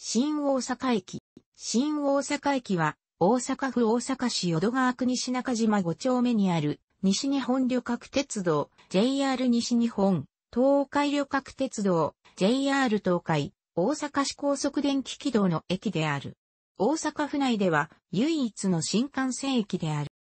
新大阪駅。新大阪駅は、大阪府大阪市淀川区西中島5丁目にある、西日本旅客鉄道、JR 西日本、東海旅客鉄道、JR 東海、大阪市高速電気軌道の駅である。大阪府内では唯一の新幹線駅である。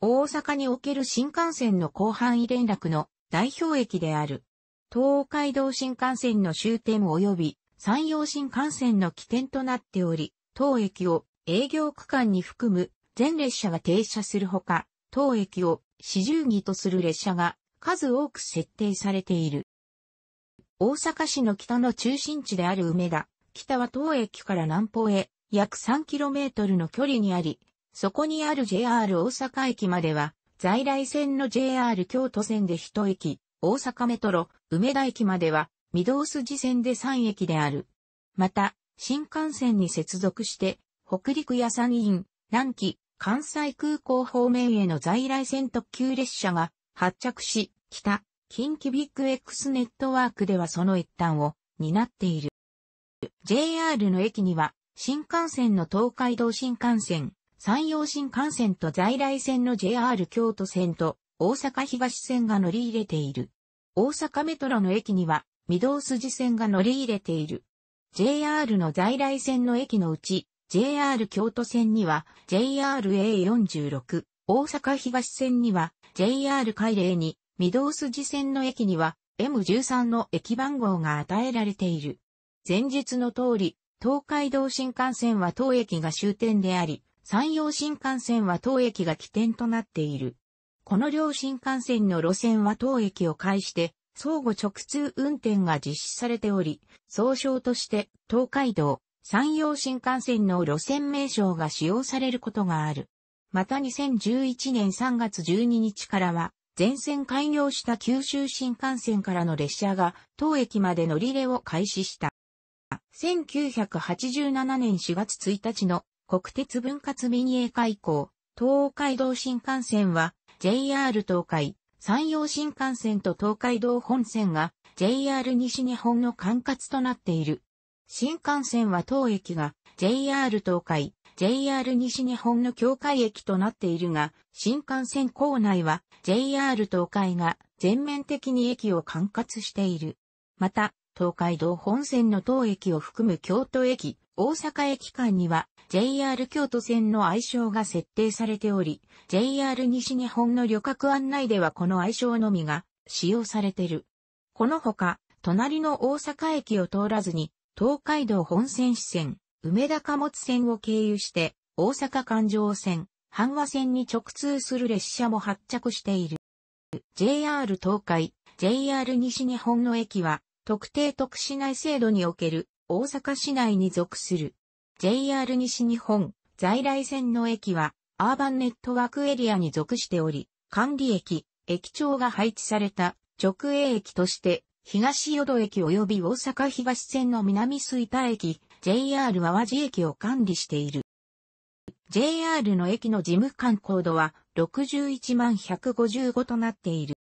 大阪における新幹線の広範囲連絡の代表駅である。東海道新幹線の終点及び山陽新幹線の起点となっており、当駅を営業区間に含む全列車が停車するほか、当駅を四十儀とする列車が数多く設定されている。大阪市の北の中心地である梅田、北は当駅から南方へ約 3km の距離にあり、そこにある JR 大阪駅までは、在来線の JR 京都線で一駅、大阪メトロ、梅田駅までは御堂筋線で3駅である。また、新幹線に接続して、北陸や山陰、南紀、関西空港方面への在来線特急列車が発着し、北、近畿ビッグ X ネットワークではその一端を担っている。JR の駅には、新幹線の東海道新幹線、山陽新幹線と在来線の JR 京都線と大阪東線が乗り入れている。大阪メトロの駅には御堂筋線が乗り入れている。JR の在来線の駅のうち、JR 京都線には JRA46、大阪東線には JR 海嶺に、御堂筋線の駅には M13 の駅番号が与えられている。前述の通り、東海道新幹線は当駅が終点であり、山陽新幹線は当駅が起点となっている。この両新幹線の路線は当駅を介して相互直通運転が実施されており、総称として東海道、山陽新幹線の路線名称が使用されることがある。また2011年3月12日からは、全線開業した九州新幹線からの列車が当駅まで乗り入れを開始した。1987年4月1日の国鉄分割民営化以降、東海道新幹線は JR 東海、山陽新幹線と東海道本線が JR 西日本の管轄となっている。新幹線は当駅が JR 東海、JR 西日本の境界駅となっているが、新幹線構内は JR 東海が全面的に駅を管轄している。また、東海道本線の当駅を含む京都駅、大阪駅間には JR 京都線の愛称が設定されており、JR 西日本の旅客案内ではこの愛称のみが使用されてる。このほか、隣の大阪駅を通らずに、東海道本線支線、梅田貨物線を経由して、大阪環状線、阪和線に直通する列車も発着している。JR 東海、JR 西日本の駅は、特定特市内制度における大阪市内に属する JR 西日本在来線の駅はアーバンネットワークエリアに属しており、管理駅、駅長が配置された直営駅として東淀駅及び大阪東線の南水田駅、JR 和和路駅を管理している。JR の駅の事務官コードは61万155となっている。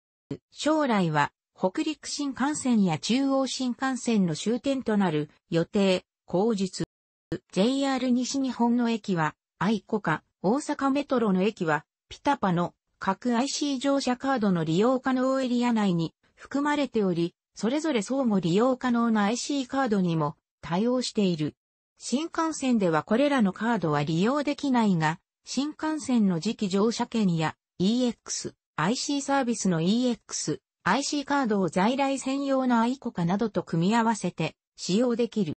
将来は北陸新幹線や中央新幹線の終点となる予定、口実。JR 西日本の駅は、アイコカ、大阪メトロの駅は、ピタパの各 IC 乗車カードの利用可能エリア内に含まれており、それぞれ相互利用可能な IC カードにも対応している。新幹線ではこれらのカードは利用できないが、新幹線の次期乗車券や EX、IC サービスの EX、IC カードを在来専用のアイコカなどと組み合わせて使用できる。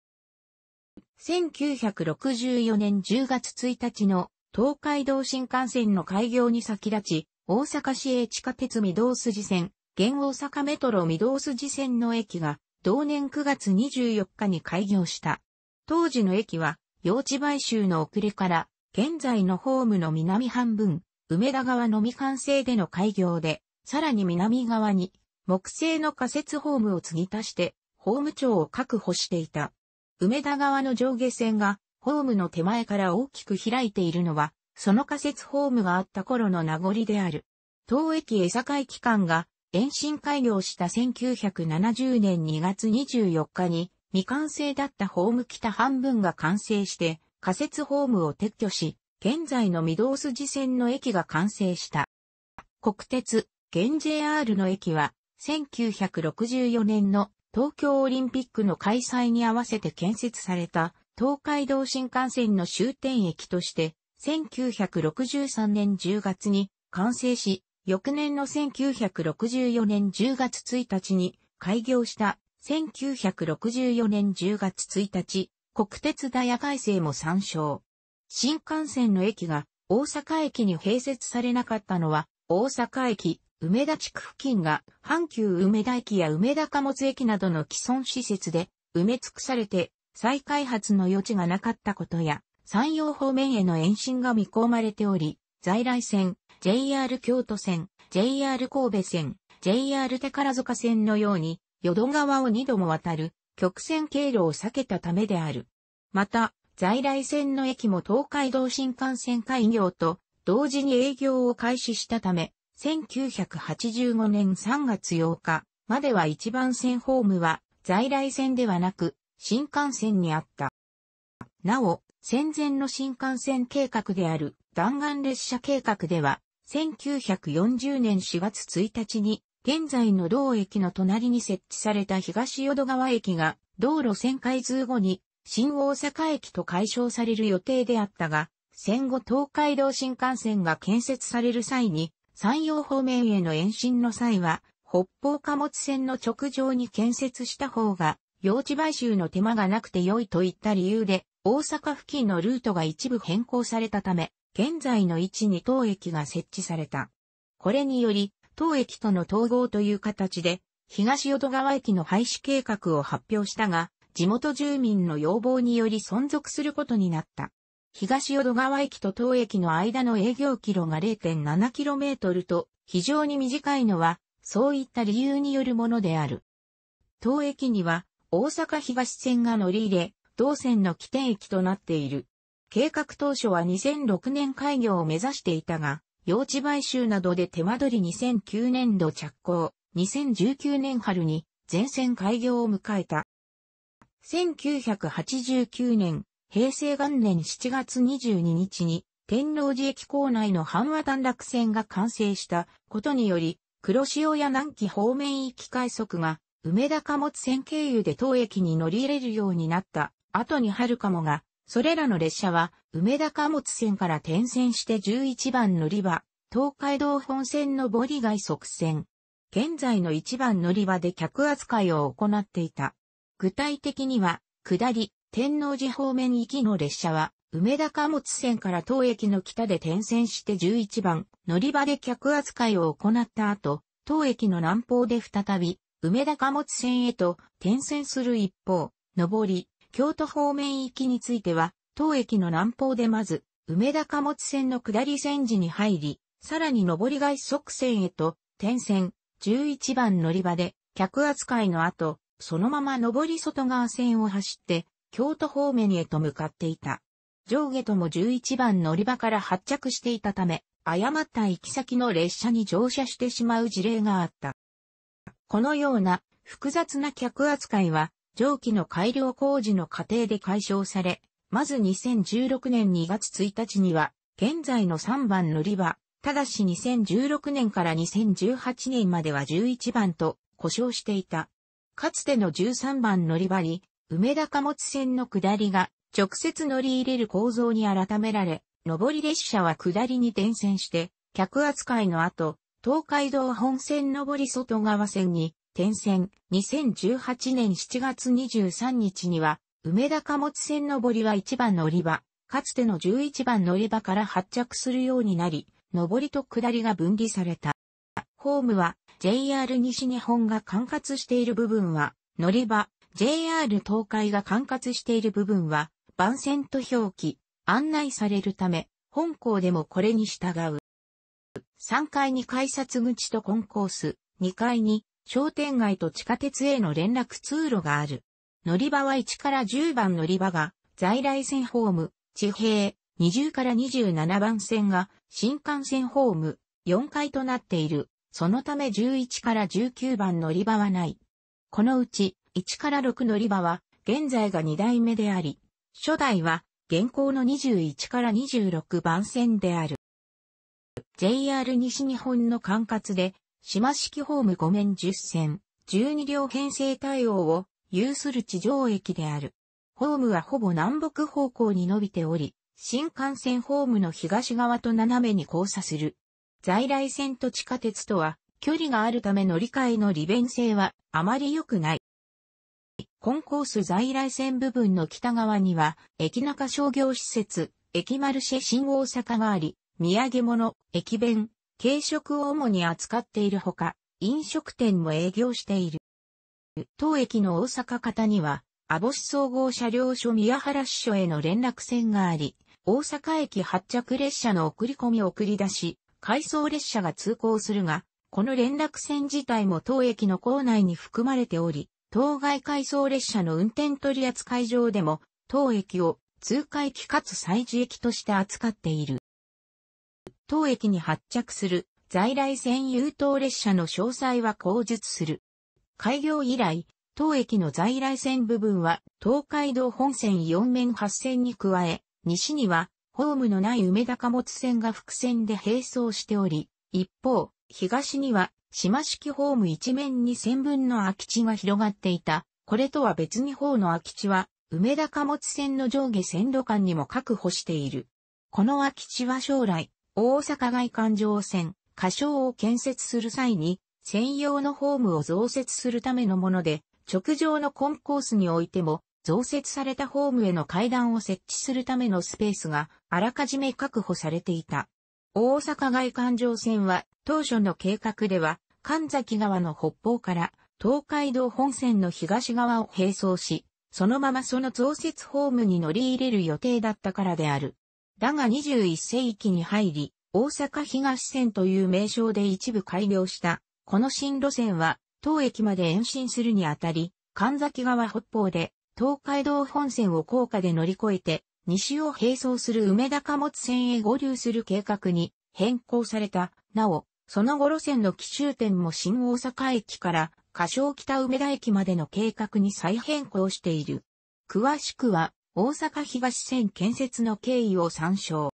1964年10月1日の東海道新幹線の開業に先立ち、大阪市営地下鉄御堂筋線、現大阪メトロ御堂筋線の駅が、同年9月24日に開業した。当時の駅は、用地買収の遅れから、現在のホームの南半分、梅田側のみ完成での開業で、さらに南側に、木製の仮設ホームを継ぎ足して、ホーム長を確保していた。梅田側の上下線がホームの手前から大きく開いているのは、その仮設ホームがあった頃の名残である。当駅江坂機関が延伸開業した1970年2月24日に未完成だったホーム北半分が完成して仮設ホームを撤去し、現在の御堂筋線の駅が完成した。国鉄、現 JR の駅は1964年の東京オリンピックの開催に合わせて建設された東海道新幹線の終点駅として、1963年10月に完成し、翌年の1964年10月1日に開業した1964年10月1日、国鉄ダヤ改正も参照。新幹線の駅が大阪駅に併設されなかったのは大阪駅、梅田地区付近が阪急梅田駅や梅田貨物駅などの既存施設で埋め尽くされて再開発の余地がなかったことや山陽方面への延伸が見込まれており、在来線、JR 京都線、JR 神戸線、JR 宝塚線のように淀川を2度も渡る曲線経路を避けたためである。また、在来線の駅も東海道新幹線開業と同時に営業を開始したため、1985年3月8日までは1番線ホームは在来線ではなく新幹線にあった。なお、戦前の新幹線計画である弾丸列車計画では1940年4月1日に現在の同駅の隣に設置された東淀川駅が道路線開通後に新大阪駅と解消される予定であったが、戦後東海道新幹線が建設される際に山陽方面への延伸の際は、北方貨物船の直上に建設した方が、用地買収の手間がなくて良いといった理由で、大阪付近のルートが一部変更されたため、現在の位置に当駅が設置された。これにより、当駅との統合という形で、東淀川駅の廃止計画を発表したが、地元住民の要望により存続することになった。東淀川駅と東駅の間の営業キロが 0.7km と非常に短いのは、そういった理由によるものである。東駅には大阪東線が乗り入れ、同線の起点駅となっている。計画当初は2006年開業を目指していたが、用地買収などで手間取り2009年度着工、2019年春に全線開業を迎えた。1989年、平成元年7月22日に天王寺駅構内の阪和短絡線が完成したことにより、黒潮や南紀方面行き快速が梅田貨物線経由で当駅に乗り入れるようになった後に春もが、それらの列車は梅田貨物線から転線して11番乗り場、東海道本線のボディイ側線。現在の1番乗り場で客扱いを行っていた。具体的には、下り、天王寺方面行きの列車は、梅田貨物線から当駅の北で転線して11番、乗り場で客扱いを行った後、当駅の南方で再び、梅田貨物線へと転線する一方、上り、京都方面行きについては、当駅の南方でまず、梅田貨物線の下り線時に入り、さらに上り外側線へと、転線、11番乗り場で、客扱いの後、そのまま上り外側線を走って、京都方面へと向かっていた。上下とも11番乗り場から発着していたため、誤った行き先の列車に乗車してしまう事例があった。このような複雑な客扱いは、蒸気の改良工事の過程で解消され、まず2016年2月1日には、現在の3番乗り場、ただし2016年から2018年までは11番と故障していた。かつての13番乗り場に梅田貨物線の下りが直接乗り入れる構造に改められ、上り列車は下りに転線して、客扱いの後、東海道本線上り外側線に転線、2018年7月23日には、梅田貨物線上りは1番乗り場、かつての11番乗り場から発着するようになり、上りと下りが分離された。ホームは JR 西日本が管轄している部分は、乗り場、JR 東海が管轄している部分は、番線と表記、案内されるため、本校でもこれに従う。3階に改札口とコンコース、2階に商店街と地下鉄への連絡通路がある。乗り場は1から10番乗り場が在来線ホーム、地平、20から27番線が新幹線ホーム、4階となっている。そのため11から19番乗り場はない。このうち1から6乗り場は、現在が2代目であり、初代は、現行の21から26番線である。JR 西日本の管轄で、島式ホーム5面10線、12両編成対応を有する地上駅である。ホームはほぼ南北方向に伸びており、新幹線ホームの東側と斜めに交差する。在来線と地下鉄とは距離があるため乗り換えの利便性はあまり良くない。コンコース在来線部分の北側には、駅中商業施設、駅マルシェ新大阪があり、土産物、駅弁、軽食を主に扱っているほか、飲食店も営業している。当駅の大阪方には、網市総合車両所宮原支所への連絡線があり、大阪駅発着列車の送り込み送り出し、回送列車が通行するが、この連絡線自体も当駅の構内に含まれており、当該回送列車の運転取扱い上でも、当駅を通過駅かつ祭事駅として扱っている。当駅に発着する在来線優等列車の詳細は口述する。開業以来、当駅の在来線部分は東海道本線4面8線に加え、西にはホームのない梅田貨物線が伏線で並走しており、一方、東には島式ホーム一面に線分の空き地が広がっていた。これとは別に方の空き地は、梅田貨物線の上下線路間にも確保している。この空き地は将来、大阪外環状線、仮称を建設する際に、専用のホームを増設するためのもので、直上のコンコースにおいても、増設されたホームへの階段を設置するためのスペースがあらかじめ確保されていた。大阪外環状線は当初の計画では神崎川の北方から東海道本線の東側を並走し、そのままその増設ホームに乗り入れる予定だったからである。だが21世紀に入り、大阪東線という名称で一部改良した、この新路線は、当駅まで延伸するにあたり、神崎川北方で、東海道本線を高架で乗り越えて、西を並走する梅田貨物線へ合流する計画に変更された。なお、その後路線の奇襲点も新大阪駅から仮称北梅田駅までの計画に再変更している。詳しくは、大阪東線建設の経緯を参照。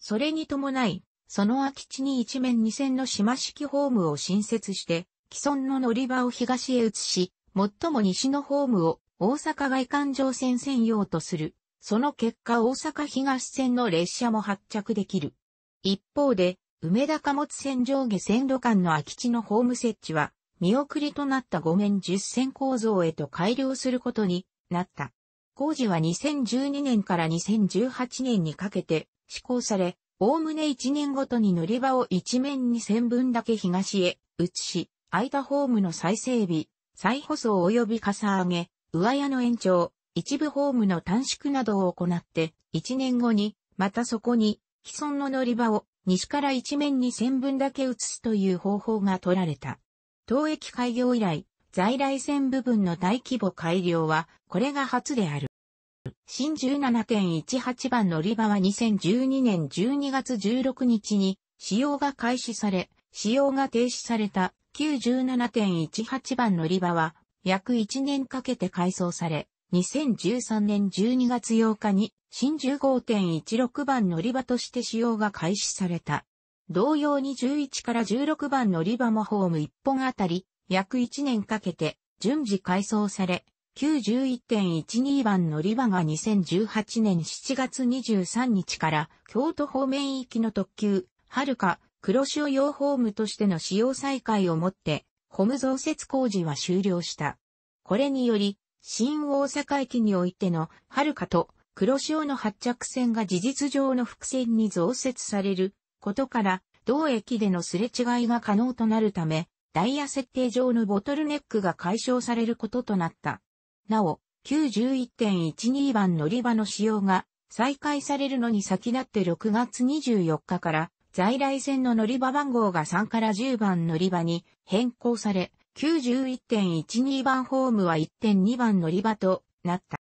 それに伴い、その空き地に一面二線の島式ホームを新設して、既存の乗り場を東へ移し、最も西のホームを大阪外環状線専用とするその結果大阪東線の列車も発着できる。一方で、梅田貨物線上下線路間の空き地のホーム設置は、見送りとなった5面10線構造へと改良することになった。工事は2012年から2018年にかけて施行され、おおむね1年ごとに乗り場を一面に線分だけ東へ移し、空いたホームの再整備、再舗装及び傘上げ、上屋の延長、一部ホームの短縮などを行って、1年後に、またそこに、既存の乗り場を西から一面に線分だけ移すという方法が取られた。当駅開業以来、在来線部分の大規模改良は、これが初である。新17.18番乗り場は2012年12月16日に使用が開始され、使用が停止された917.18番乗り場は約1年かけて改装され、2013年12月8日に新15.16番乗り場として使用が開始された。同様に11から16番乗り場もホーム1本あたり約1年かけて順次改装され、9 1 1 2番乗り場が2018年7月23日から京都方面行きの特急、はるか、黒潮用ホームとしての使用再開をもって、ホーム増設工事は終了した。これにより、新大阪駅においての、はるかと黒潮の発着線が事実上の伏線に増設されることから、同駅でのすれ違いが可能となるため、ダイヤ設定上のボトルネックが解消されることとなった。なお、91.12番乗り場の使用が再開されるのに先立って6月24日から在来線の乗り場番号が3から10番乗り場に変更され、91.12番ホームは1.2番乗り場となった。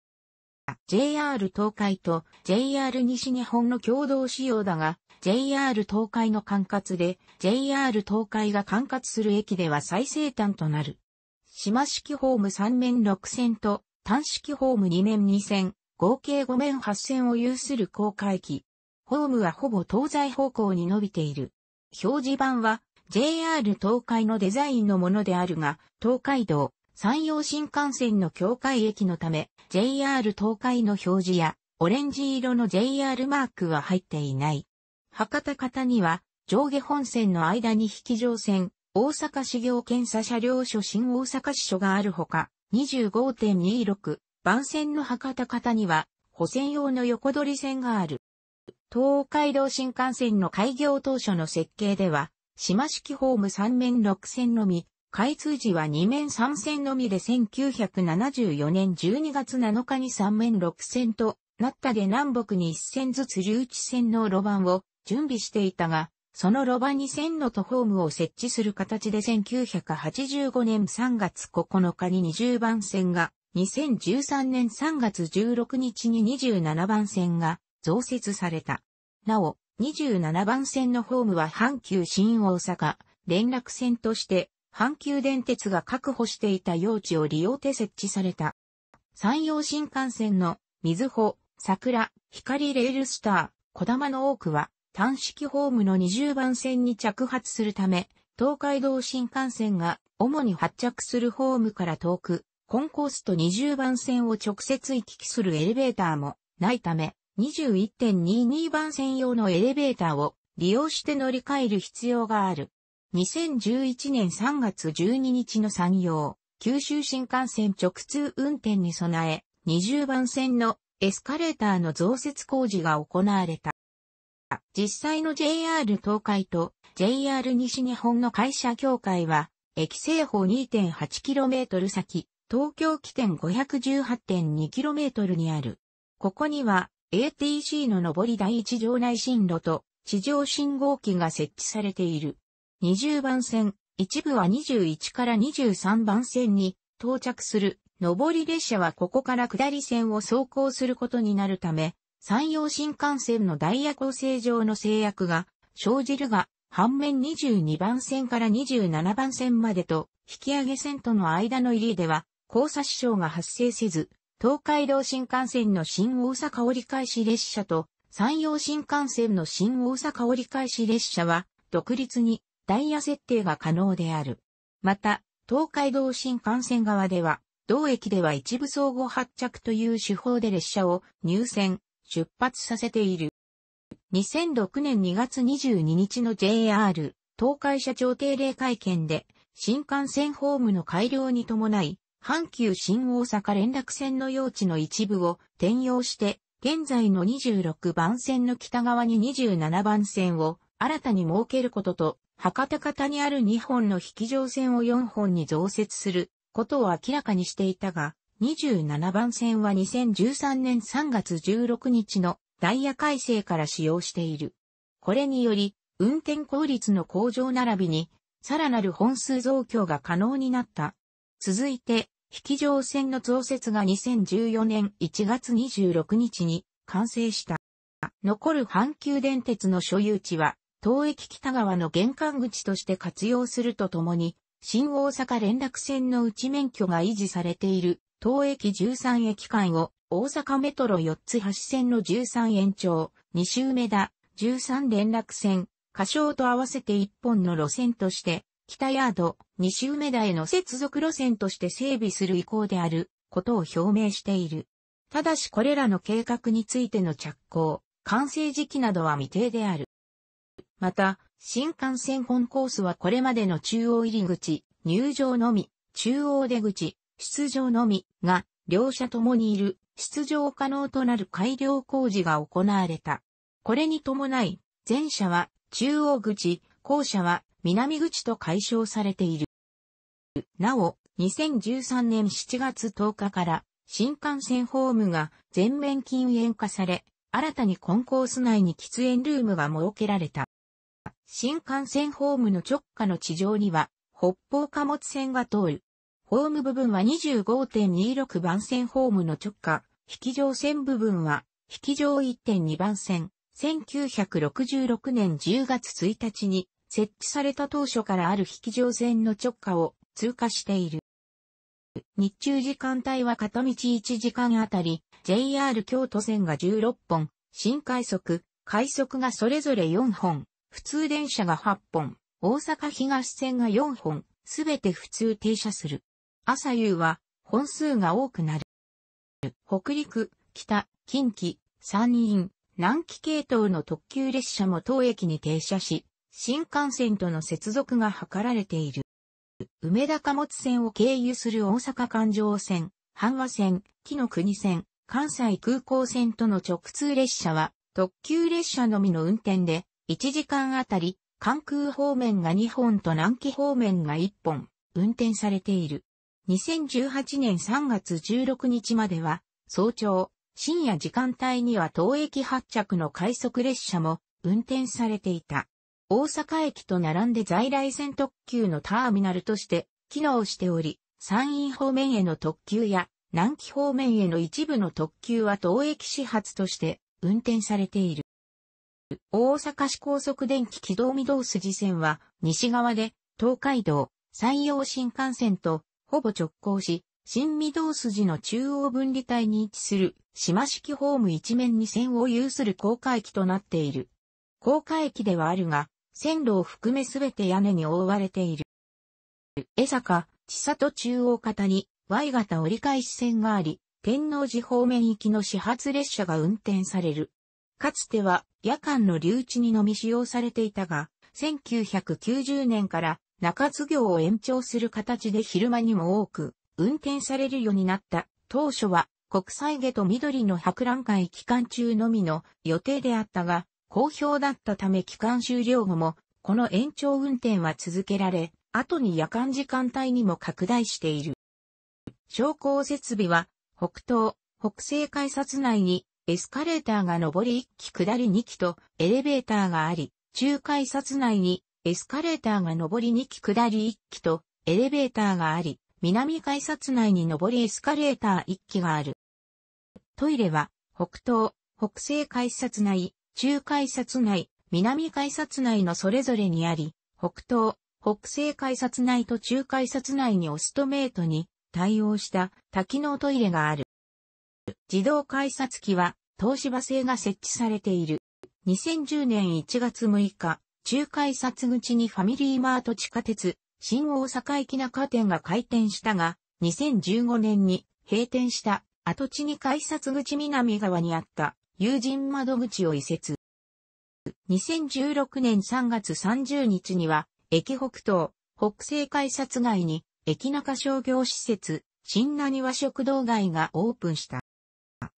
JR 東海と JR 西日本の共同使用だが、JR 東海の管轄で、JR 東海が管轄する駅では最西端となる。島式ホーム3面6線と、単式ホーム2面2線、合計5面8線を有する高架駅。ホームはほぼ東西方向に伸びている。表示板は JR 東海のデザインのものであるが、東海道、山陽新幹線の境界駅のため、JR 東海の表示や、オレンジ色の JR マークは入っていない。博多方には、上下本線の間に引き乗線、大阪市業検査車両所新大阪支所があるほか、25.26番線の博多方には、補線用の横取り線がある。東海道新幹線の開業当初の設計では、島式ホーム3面6線のみ、開通時は2面3線のみで1974年12月7日に3面6線となったで南北に1線ずつ留置線の路盤を準備していたが、その路盤に線路とホームを設置する形で1985年3月9日に20番線が、2013年3月16日に27番線が増設された。なお、27番線のホームは阪急新大阪連絡線として阪急電鉄が確保していた用地を利用て設置された。山陽新幹線の水穂、桜、光レールスター、小玉の多くは単式ホームの20番線に着発するため、東海道新幹線が主に発着するホームから遠く、コンコースと20番線を直接行き来するエレベーターもないため、21.22番専用のエレベーターを利用して乗り換える必要がある。2011年3月12日の山陽、九州新幹線直通運転に備え、20番線のエスカレーターの増設工事が行われた。実際の JR 東海と JR 西日本の会社協会は、駅西方 2.8km 先、東京起点 518.2km にある。ここには、ATC の上り第1場内進路と地上信号機が設置されている。20番線、一部は21から23番線に到着する。上り列車はここから下り線を走行することになるため、山陽新幹線のダイヤ構成上の制約が生じるが、反面22番線から27番線までと引き上げ線との間の入りでは、交差支障が発生せず、東海道新幹線の新大阪折り返し列車と山陽新幹線の新大阪折り返し列車は独立にダイヤ設定が可能である。また、東海道新幹線側では、同駅では一部相互発着という手法で列車を入線、出発させている。2006年2月22日の JR 東海社長定例会見で新幹線ホームの改良に伴い阪急新大阪連絡線の用地の一部を転用して、現在の26番線の北側に27番線を新たに設けることと、博多方にある2本の引き上線を4本に増設することを明らかにしていたが、27番線は2013年3月16日のダイヤ改正から使用している。これにより、運転効率の向上並びに、さらなる本数増強が可能になった。続いて、引き上線の増設が2014年1月26日に完成した。残る阪急電鉄の所有地は、東駅北側の玄関口として活用するとともに、新大阪連絡線の内免許が維持されている、東駅13駅間を、大阪メトロ4つ橋線の13延長、周目だ、13連絡線、仮称と合わせて1本の路線として、北ヤード、西梅田への接続路線として整備する意向であることを表明している。ただしこれらの計画についての着工、完成時期などは未定である。また、新幹線本コースはこれまでの中央入り口、入場のみ、中央出口、出場のみが、両者ともにいる、出場可能となる改良工事が行われた。これに伴い、前者は中央口、後者は南口と解消されている。なお、2013年7月10日から新幹線ホームが全面禁煙化され、新たにコンコース内に喫煙ルームが設けられた。新幹線ホームの直下の地上には北方貨物線が通る。ホーム部分は25.26番線ホームの直下、引き上線部分は引き上1.2番線、1966年10月1日に設置された当初からある引き上線の直下を通過している。日中時間帯は片道1時間あたり、JR 京都線が16本、新快速、快速がそれぞれ4本、普通電車が8本、大阪東線が4本、すべて普通停車する。朝夕は本数が多くなる。北陸、北、近畿、山陰、南紀系統の特急列車も当駅に停車し、新幹線との接続が図られている。梅田貨物線を経由する大阪環状線、阪和線、木の国線、関西空港線との直通列車は、特急列車のみの運転で、1時間あたり、関空方面が2本と南紀方面が1本、運転されている。2018年3月16日までは、早朝、深夜時間帯には当駅発着の快速列車も運転されていた。大阪駅と並んで在来線特急のターミナルとして機能しており、山陰方面への特急や南紀方面への一部の特急は当駅始発として運転されている。大阪市高速電気軌道御堂筋線は西側で東海道、山陽新幹線とほぼ直行し、新御堂筋の中央分離帯に位置する島式ホーム一面に線を有する高架駅となっている。高架駅ではあるが、線路を含めすべて屋根に覆われている。江坂、千里中央方に Y 型折り返し線があり、天王寺方面行きの始発列車が運転される。かつては夜間の留置にのみ使用されていたが、1990年から中津業を延長する形で昼間にも多く運転されるようになった。当初は国際下と緑の博覧会期間中のみの予定であったが、好評だったため期間終了後も、この延長運転は続けられ、後に夜間時間帯にも拡大している。昇降設備は、北東、北西改札内にエスカレーターが上り1機下り2機とエレベーターがあり、中改札内にエスカレーターが上り2機下り1機とエレベーターがあり、南改札内に上りエスカレーター1機がある。トイレは北東、北西改札内、中改札内、南改札内のそれぞれにあり、北東、北西改札内と中改札内にオストメイトに対応した多機能トイレがある。自動改札機は東芝製が設置されている。2010年1月6日、中改札口にファミリーマート地下鉄、新大阪駅中店が開店したが、2015年に閉店した跡地に改札口南側にあった友人窓口を移設。2016年3月30日には、駅北東、北西改札街に、駅中商業施設、新な和食堂街がオープンした。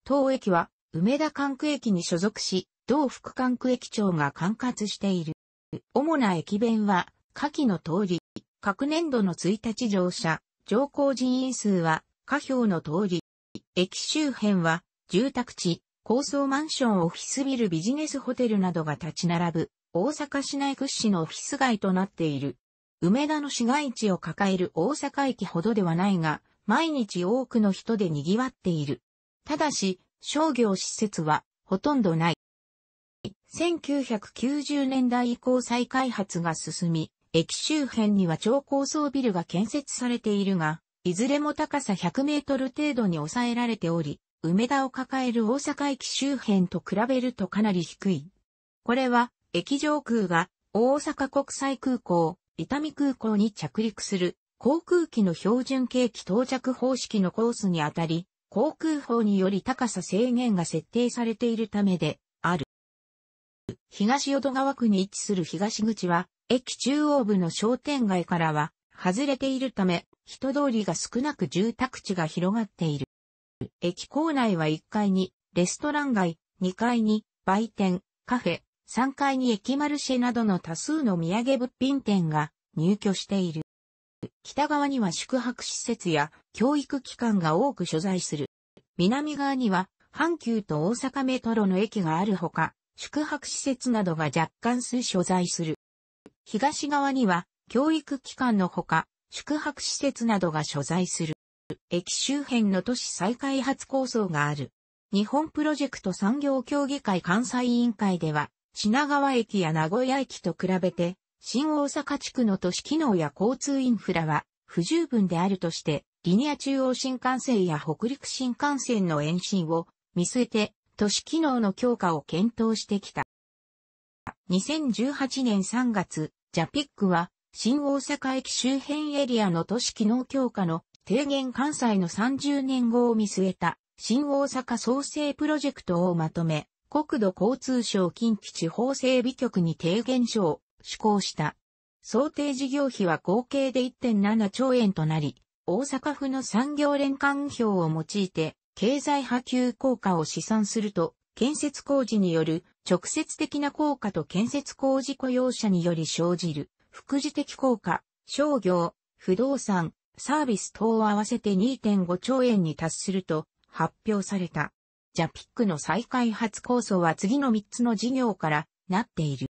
当駅は、梅田管区駅に所属し、同副管区駅長が管轄している。主な駅弁は、下記の通り、各年度の1日乗車、乗降人員数は、下表の通り、駅周辺は、住宅地、高層マンションオフィスビルビジネスホテルなどが立ち並ぶ大阪市内屈指のオフィス街となっている。梅田の市街地を抱える大阪駅ほどではないが、毎日多くの人で賑わっている。ただし、商業施設はほとんどない。1990年代以降再開発が進み、駅周辺には超高層ビルが建設されているが、いずれも高さ100メートル程度に抑えられており、梅田を抱える大阪駅周辺と比べるとかなり低い。これは、駅上空が大阪国際空港、伊丹空港に着陸する航空機の標準景気到着方式のコースにあたり、航空法により高さ制限が設定されているためである。東淀川区に位置する東口は、駅中央部の商店街からは外れているため、人通りが少なく住宅地が広がっている。駅構内は1階にレストラン街、2階に売店、カフェ、3階に駅マルシェなどの多数の土産物品店が入居している。北側には宿泊施設や教育機関が多く所在する。南側には阪急と大阪メトロの駅があるほか、宿泊施設などが若干数所在する。東側には教育機関のほか、宿泊施設などが所在する。駅周辺の都市再開発構想がある。日本プロジェクト産業協議会関西委員会では、品川駅や名古屋駅と比べて、新大阪地区の都市機能や交通インフラは不十分であるとして、リニア中央新幹線や北陸新幹線の延伸を見据えて、都市機能の強化を検討してきた。2018年3月、ジャピックは、新大阪駅周辺エリアの都市機能強化の提言関西の30年後を見据えた新大阪創生プロジェクトをまとめ、国土交通省近畿地方整備局に提言書を施行した。想定事業費は合計で1.7兆円となり、大阪府の産業連関表を用いて、経済波及効果を試算すると、建設工事による直接的な効果と建設工事雇用者により生じる、副次的効果、商業、不動産、サービス等を合わせて2.5兆円に達すると発表された。ジャピックの再開発構想は次の3つの事業からなっている。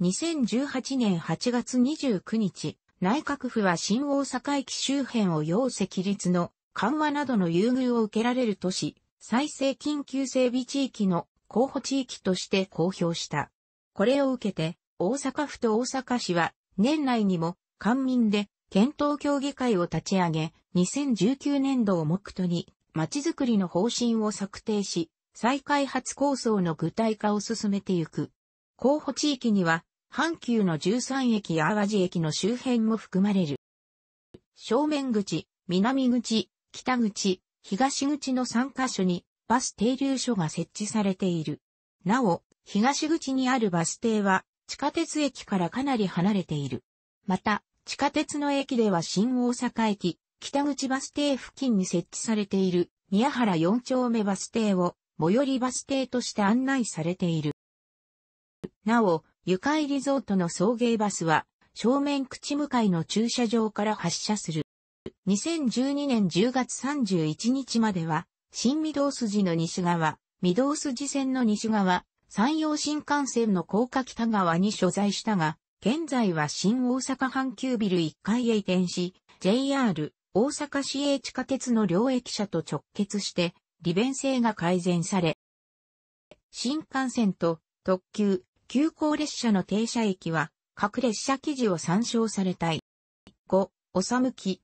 2018年8月29日、内閣府は新大阪駅周辺を要石立の緩和などの優遇を受けられる都市、再生緊急整備地域の候補地域として公表した。これを受けて、大阪府と大阪市は年内にも官民で検討協議会を立ち上げ、2019年度を目途に、街づくりの方針を策定し、再開発構想の具体化を進めていく。候補地域には、阪急の13駅や淡路駅の周辺も含まれる。正面口、南口、北口、東口の3カ所にバス停留所が設置されている。なお、東口にあるバス停は地下鉄駅からかなり離れている。また、地下鉄の駅では新大阪駅、北口バス停付近に設置されている宮原4丁目バス停を最寄りバス停として案内されている。なお、ゆかいリゾートの送迎バスは正面口向かいの駐車場から発車する。2012年10月31日までは新御堂筋の西側、御堂筋線の西側、山陽新幹線の高架北側に所在したが、現在は新大阪阪急ビル1階へ移転し、JR 大阪市営地下鉄の両駅舎と直結して、利便性が改善され、新幹線と特急、急行列車の停車駅は、各列車記事を参照されたい。5、おさむき、